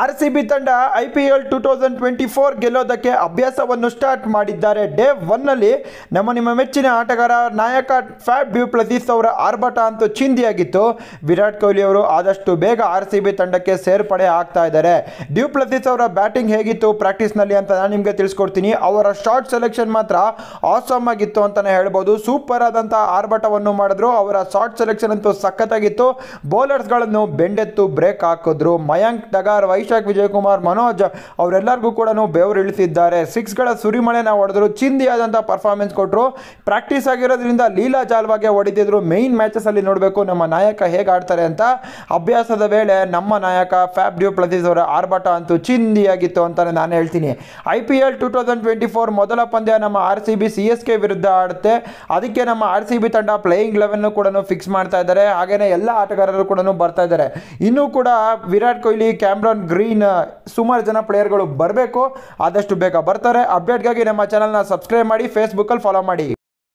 R C B ತಂಡ I P L two thousand twenty four ಗೆಲ್ಲೋದಕ್ಕೆ ಅಭ್ಯಾಸವನ್ನು start ಮಾಡಿದ್ದಾರೆ ಡೇ ಒನ್ನಲ್ಲಿ ನಮ್ಮ ನಿಮ್ಮ ಮೆಚ್ಚಿನ ಆಟಗಾರ ನಾಯಕ ಫ್ಯಾಟ್ ಪ್ಲಸೀಸ್ ಅವರ ಆರ್ಭಟ ಅಂತೂ ಚಿಂದಿಯಾಗಿತ್ತು ವಿರಾಟ್ ಕೊಹ್ಲಿ ಅವರು ಆದಷ್ಟು ಬೇಗ ಆರ್ ಸಿ ಬಿ ತಂಡಕ್ಕೆ ಸೇರ್ಪಡೆ ಆಗ್ತಾ ಇದ್ದಾರೆ ಪ್ಲಸೀಸ್ ಅವರ ಬ್ಯಾಟಿಂಗ್ ಹೇಗಿತ್ತು ನಲ್ಲಿ ಅಂತ ನಾನು ನಿಮಗೆ ತಿಳಿಸ್ಕೊಡ್ತೀನಿ ಅವರ ಶಾರ್ಟ್ ಸೆಲೆಕ್ಷನ್ ಮಾತ್ರ ಆಸಮ್ ಆಗಿತ್ತು ಅಂತಲೇ ಹೇಳ್ಬೋದು ಸೂಪರ್ ಆದಂಥ ಆರ್ಭಟವನ್ನು ಮಾಡಿದ್ರು ಅವರ ಶಾರ್ಟ್ ಸೆಲೆಕ್ಷನ್ ಅಂತೂ ಸಖತ್ತಾಗಿತ್ತು ಬೌಲರ್ಸ್ಗಳನ್ನು ಬೆಂಡೆತ್ತು ಬ್ರೇಕ್ ಹಾಕಿದ್ರು ಮಯಾಂಕ್ ಡಗಾರ್ ವೈ ಅಭಿಷೇಕ್ ವಿಜಯಕುಮಾರ್ ಮನೋಜ್ ಅವರೆಲ್ಲರಿಗೂ ಕೂಡ ಬೆವರು ಇಳಿಸಿದ್ದಾರೆ ಸಿಕ್ಸ್ಗಳ ಸುರಿಮಳೆನ ಹೊಡೆದ್ರು ಚಿಂದಿಯಾದಂತಹ ಪರ್ಫಾರ್ಮೆನ್ಸ್ ಕೊಟ್ಟರು ಪ್ರಾಕ್ಟೀಸ್ ಆಗಿರೋದ್ರಿಂದ ಲೀಲಾ ಜಾಲ್ವಾಗೆ ಹೊಡಿತಿದ್ರು ಮೈನ್ ಅಲ್ಲಿ ನೋಡಬೇಕು ನಮ್ಮ ನಾಯಕ ಹೇಗೆ ಆಡ್ತಾರೆ ಅಂತ ಅಭ್ಯಾಸದ ವೇಳೆ ನಮ್ಮ ನಾಯಕ ಫ್ಯಾಬ್ ಡ್ಯೂ ಪ್ಲಸೀಸ್ ಅವರ ಆರ್ಭಟ ಅಂತೂ ಚಿಂದಿಯಾಗಿತ್ತು ಅಂತಲೇ ನಾನು ಹೇಳ್ತೀನಿ I P L two thousand twenty four ಮೊದಲ ಪಂದ್ಯ ನಮ್ಮ R C B C S K ವಿರುದ್ಧ ಆಡುತ್ತೆ ಅದಕ್ಕೆ ನಮ್ಮ ಆರ್ ಸಿ ಬಿ ತಂಡ ಪ್ಲೇಯಿಂಗ್ ಲೆವೆನ್ ಕೂಡ ಫಿಕ್ಸ್ ಮಾಡ್ತಾ ಇದ್ದಾರೆ ಹಾಗೆಯೇ ಎಲ್ಲ ಆಟಗಾರರು ಕೂಡ ಬರ್ತಾ ಇದ್ದಾರೆ ಇನ್ನೂ ಕೂಡ ವಿರಾಟ್ ಕೊಹ್ಲಿ ಕ್ಯಾಮ್ರಾನ್ ಗ್ರೀನ್ ಸುಮಾರು ಜನ ಪ್ಲೇಯರ್ಗಳು ಬರಬೇಕು ಆದಷ್ಟು ಬೇಗ ಬರ್ತಾರೆ ಗಾಗಿ ನಮ್ಮ ಚಾನಲ್ನ ಸಬ್ಸ್ಕ್ರೈಬ್ ಮಾಡಿ ಅಲ್ಲಿ ಫಾಲೋ ಮಾಡಿ